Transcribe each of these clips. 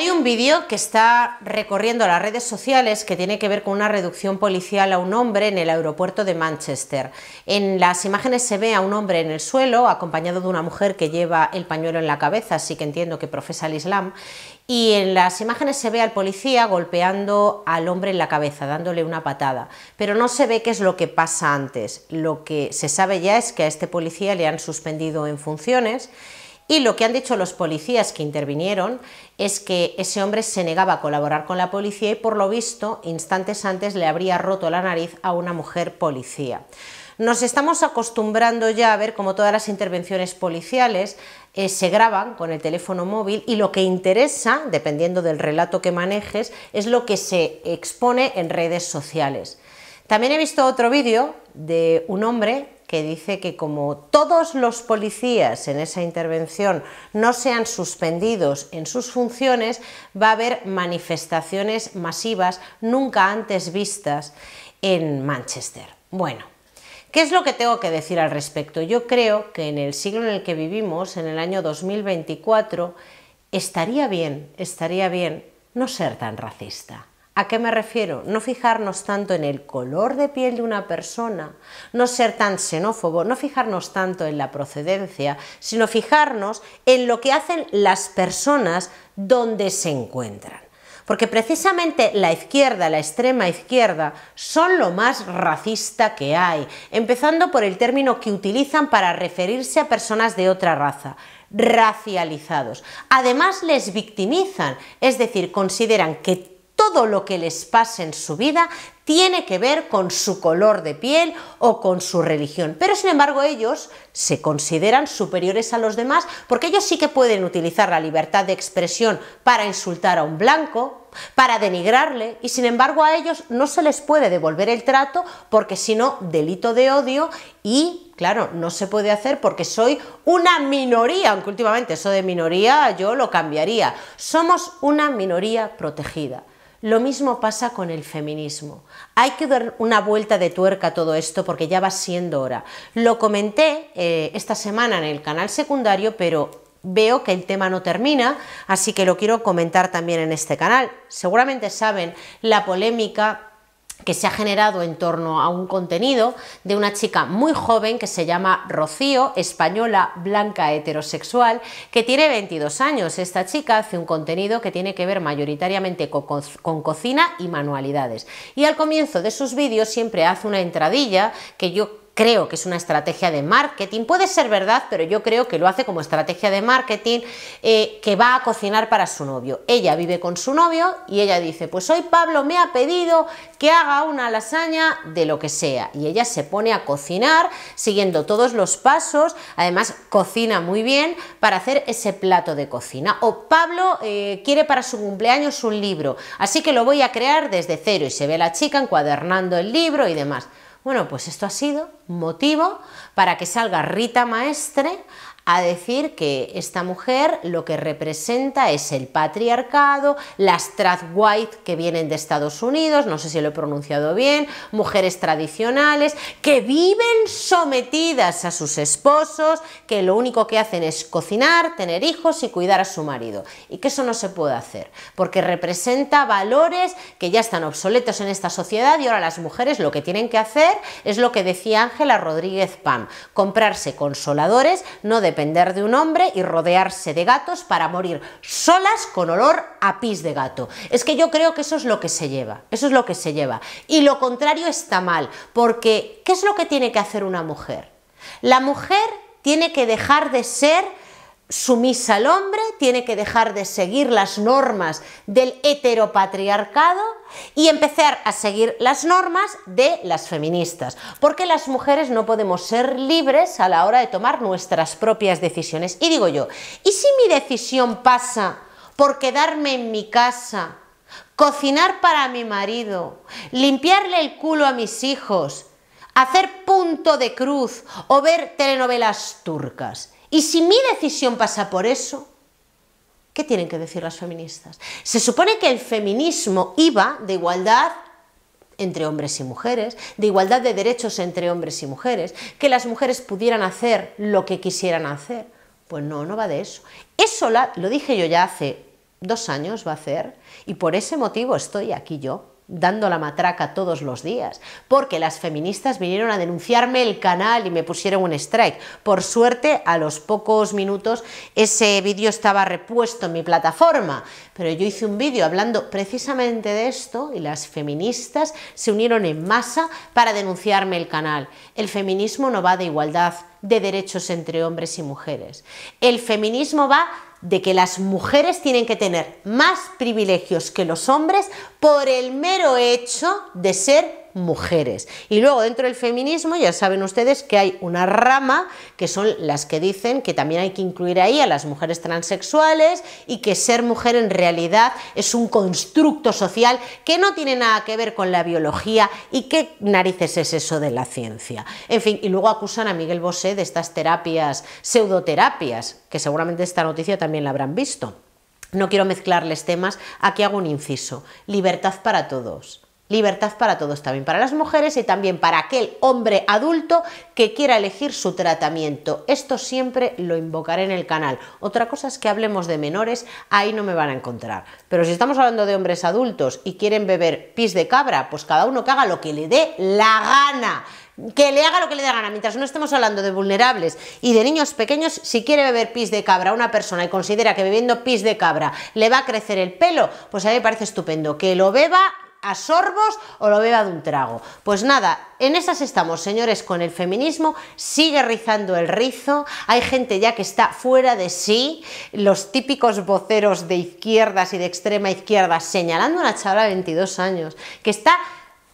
Hay un vídeo que está recorriendo las redes sociales que tiene que ver con una reducción policial a un hombre en el aeropuerto de Manchester. En las imágenes se ve a un hombre en el suelo acompañado de una mujer que lleva el pañuelo en la cabeza, así que entiendo que profesa el Islam, y en las imágenes se ve al policía golpeando al hombre en la cabeza, dándole una patada, pero no se ve qué es lo que pasa antes. Lo que se sabe ya es que a este policía le han suspendido en funciones y lo que han dicho los policías que intervinieron es que ese hombre se negaba a colaborar con la policía y por lo visto instantes antes le habría roto la nariz a una mujer policía. Nos estamos acostumbrando ya a ver cómo todas las intervenciones policiales eh, se graban con el teléfono móvil y lo que interesa, dependiendo del relato que manejes, es lo que se expone en redes sociales. También he visto otro vídeo de un hombre que dice que como todos los policías en esa intervención no sean suspendidos en sus funciones, va a haber manifestaciones masivas nunca antes vistas en Manchester. Bueno, ¿Qué es lo que tengo que decir al respecto? Yo creo que en el siglo en el que vivimos, en el año 2024, estaría bien, estaría bien no ser tan racista. ¿A qué me refiero? No fijarnos tanto en el color de piel de una persona, no ser tan xenófobo, no fijarnos tanto en la procedencia, sino fijarnos en lo que hacen las personas donde se encuentran. Porque precisamente la izquierda, la extrema izquierda, son lo más racista que hay, empezando por el término que utilizan para referirse a personas de otra raza, racializados. Además les victimizan, es decir, consideran que todo lo que les pase en su vida tiene que ver con su color de piel o con su religión. Pero sin embargo ellos se consideran superiores a los demás porque ellos sí que pueden utilizar la libertad de expresión para insultar a un blanco, para denigrarle y sin embargo a ellos no se les puede devolver el trato porque si no, delito de odio y claro, no se puede hacer porque soy una minoría, aunque últimamente eso de minoría yo lo cambiaría. Somos una minoría protegida. Lo mismo pasa con el feminismo. Hay que dar una vuelta de tuerca a todo esto porque ya va siendo hora. Lo comenté eh, esta semana en el canal secundario, pero veo que el tema no termina, así que lo quiero comentar también en este canal. Seguramente saben la polémica que se ha generado en torno a un contenido de una chica muy joven que se llama Rocío, española, blanca, heterosexual, que tiene 22 años. Esta chica hace un contenido que tiene que ver mayoritariamente con, cocina y manualidades. Y al comienzo de sus vídeos siempre hace una entradilla que yo creo que es una estrategia de marketing. Puede ser verdad, pero yo creo que lo hace como estrategia de marketing eh, que va a cocinar para su novio. Ella vive con su novio y ella dice, pues hoy Pablo me ha pedido que haga una lasaña de lo que sea. Y ella se pone a cocinar siguiendo todos los pasos. Además, cocina muy bien para hacer ese plato de cocina. O Pablo eh, quiere para su cumpleaños un libro, así que lo voy a crear desde cero y se ve la chica encuadernando el libro y demás. Bueno, pues esto ha sido motivo para que salga Rita Maestre a decir que esta mujer lo que representa es el patriarcado, las trad white que vienen de Estados Unidos, no sé si lo he pronunciado bien, mujeres tradicionales que viven sometidas a sus esposos, que lo único que hacen es cocinar, tener hijos y cuidar a su marido. Y que eso no se puede hacer, porque representa valores que ya están obsoletos en esta sociedad y ahora las mujeres lo que tienen que hacer es lo que decía Ángela Rodríguez Pam, comprarse consoladores, no de de un hombre y rodearse de gatos para morir solas con olor a pis de gato. Es que yo creo que eso es lo que se lleva, eso es lo que se lleva. Y lo contrario está mal, porque ¿qué es lo que tiene que hacer una mujer? La mujer tiene que dejar de ser sumisa al hombre, tiene que dejar de seguir las normas del heteropatriarcado y empezar a seguir las normas de las feministas, porque las mujeres no podemos ser libres a la hora de tomar nuestras propias decisiones. Y digo yo, ¿y si mi decisión pasa por quedarme en mi casa, cocinar para mi marido, limpiarle el culo a mis hijos, hacer punto de cruz o ver telenovelas turcas? Y si mi decisión pasa por eso, ¿qué tienen que decir las feministas? Se supone que el feminismo iba de igualdad entre hombres y mujeres, de igualdad de derechos entre hombres y mujeres, que las mujeres pudieran hacer lo que quisieran hacer. Pues no, no va de eso. Eso lo dije yo ya hace dos años, va a hacer, y por ese motivo estoy aquí yo dando la matraca todos los días, porque las feministas vinieron a denunciarme el canal y me pusieron un strike. Por suerte, a los pocos minutos ese vídeo estaba repuesto en mi plataforma, pero yo hice un vídeo hablando precisamente de esto y las feministas se unieron en masa para denunciarme el canal. El feminismo no va de igualdad de derechos entre hombres y mujeres. El feminismo va de que las mujeres tienen que tener más privilegios que los hombres por el mero hecho de ser mujeres. Y luego dentro del feminismo ya saben ustedes que hay una rama que son las que dicen que también hay que incluir ahí a las mujeres transexuales y que ser mujer en realidad es un constructo social que no tiene nada que ver con la biología y qué narices es eso de la ciencia. En fin, y luego acusan a Miguel Bosé de estas terapias, pseudoterapias, que seguramente esta noticia también la habrán visto. No quiero mezclarles temas, aquí hago un inciso. Libertad para todos Libertad para todos, también para las mujeres y también para aquel hombre adulto que quiera elegir su tratamiento. Esto siempre lo invocaré en el canal. Otra cosa es que hablemos de menores, ahí no me van a encontrar. Pero si estamos hablando de hombres adultos y quieren beber pis de cabra, pues cada uno que haga lo que le dé la gana que le haga lo que le dé gana, mientras no estemos hablando de vulnerables y de niños pequeños, si quiere beber pis de cabra a una persona y considera que bebiendo pis de cabra le va a crecer el pelo, pues a mí me parece estupendo, que lo beba a sorbos o lo beba de un trago. Pues nada, en esas estamos, señores, con el feminismo, sigue rizando el rizo, hay gente ya que está fuera de sí, los típicos voceros de izquierdas y de extrema izquierda señalando a una chavala de 22 años, que está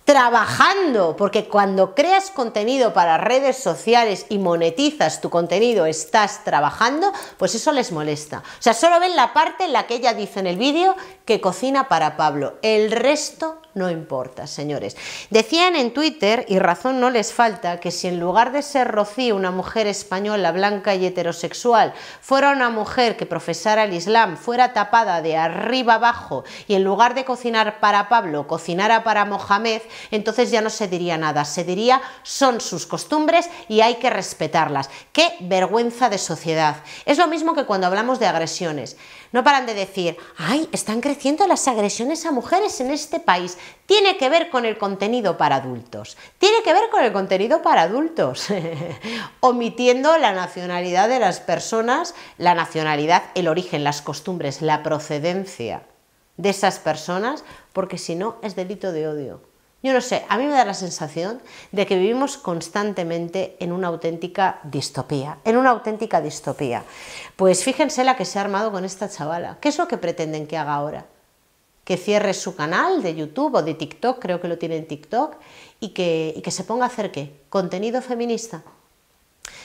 trabajando, porque cuando creas contenido para redes sociales y monetizas tu contenido, estás trabajando, pues eso les molesta. O sea, solo ven la parte en la que ella dice en el vídeo que cocina para Pablo. El resto no importa, señores. Decían en Twitter, y razón no les falta, que si en lugar de ser Rocío una mujer española, blanca y heterosexual, fuera una mujer que profesara el Islam, fuera tapada de arriba abajo y en lugar de cocinar para Pablo, cocinara para Mohamed, entonces ya no se diría nada, se diría son sus costumbres y hay que respetarlas. ¡Qué vergüenza de sociedad! Es lo mismo que cuando hablamos de agresiones. No paran de decir, ay, están creciendo las agresiones a mujeres en este país tiene que ver con el contenido para adultos. Tiene que ver con el contenido para adultos, omitiendo la nacionalidad de las personas, la nacionalidad, el origen, las costumbres, la procedencia de esas personas, porque si no es delito de odio. Yo no sé, a mí me da la sensación de que vivimos constantemente en una auténtica distopía, en una auténtica distopía. Pues fíjense la que se ha armado con esta chavala. ¿Qué es lo que pretenden que haga ahora? que cierre su canal de YouTube o de TikTok, creo que lo tiene en TikTok, y que, se ponga a hacer qué? Contenido feminista.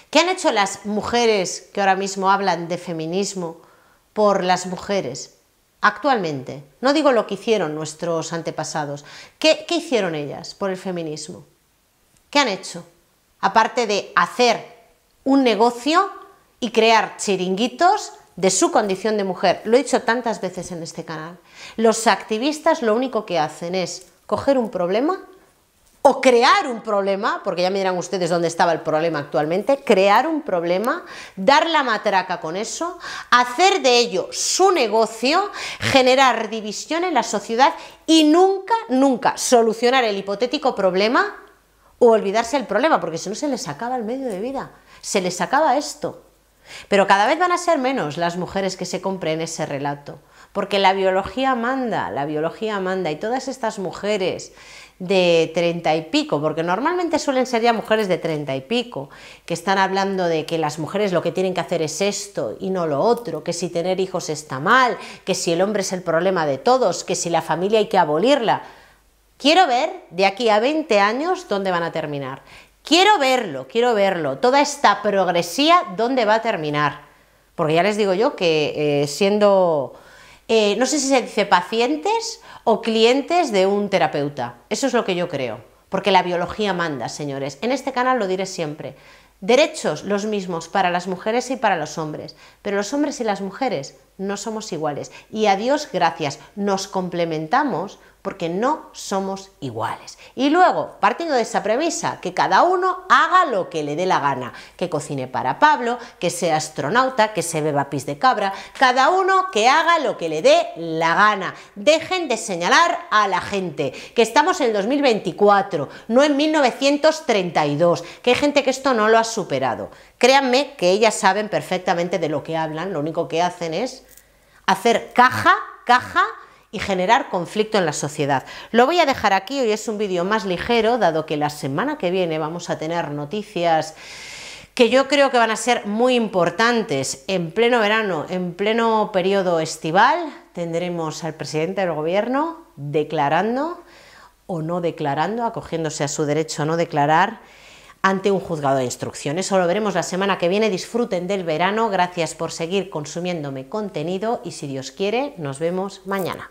¿Qué han hecho las mujeres que ahora mismo hablan de feminismo por las mujeres? Actualmente, no digo lo que hicieron nuestros antepasados, ¿qué, qué hicieron ellas por el feminismo? ¿Qué han hecho? Aparte de hacer un negocio y crear chiringuitos de su condición de mujer. Lo he dicho tantas veces en este canal. Los activistas lo único que hacen es coger un problema o crear un problema, porque ya me dirán ustedes dónde estaba el problema actualmente, crear un problema, dar la matraca con eso, hacer de ello su negocio, generar división en la sociedad y nunca, nunca solucionar el hipotético problema o olvidarse el problema, porque si no se les acaba el medio de vida, se les acaba esto. Pero cada vez van a ser menos las mujeres que se compren ese relato, porque la biología manda, la biología manda, y todas estas mujeres de treinta y pico, porque normalmente suelen ser ya mujeres de treinta y pico, que están hablando de que las mujeres lo que tienen que hacer es esto y no lo otro, que si tener hijos está mal, que si el hombre es el problema de todos, que si la familia hay que abolirla. Quiero ver de aquí a 20 años dónde van a terminar. Quiero verlo, quiero verlo, toda esta progresía, ¿dónde va a terminar? Porque ya les digo yo que eh, siendo, eh, no sé si se dice pacientes o clientes de un terapeuta, eso es lo que yo creo, porque la biología manda, señores. En este canal lo diré siempre, Derechos los mismos para las mujeres y para los hombres, pero los hombres y las mujeres no somos iguales. Y a Dios gracias, nos complementamos porque no somos iguales. Y luego, partiendo de esa premisa, que cada uno haga lo que le dé la gana, que cocine para Pablo, que sea astronauta, que se beba pis de cabra, cada uno que haga lo que le dé la gana. Dejen de señalar a la gente, que estamos en 2024, no en 1932, que hay gente que esto no lo ha superado. Créanme que ellas saben perfectamente de lo que hablan, lo único que hacen es hacer caja, caja, y generar conflicto en la sociedad. Lo voy a dejar aquí, hoy es un vídeo más ligero, dado que la semana que viene vamos a tener noticias que yo creo que van a ser muy importantes en pleno verano, en pleno periodo estival, tendremos al presidente del gobierno declarando o no declarando, acogiéndose a su derecho a no declarar ante un juzgado de instrucciones. Eso lo veremos la semana que viene. Disfruten del verano. Gracias por seguir consumiéndome contenido y si Dios quiere, nos vemos mañana.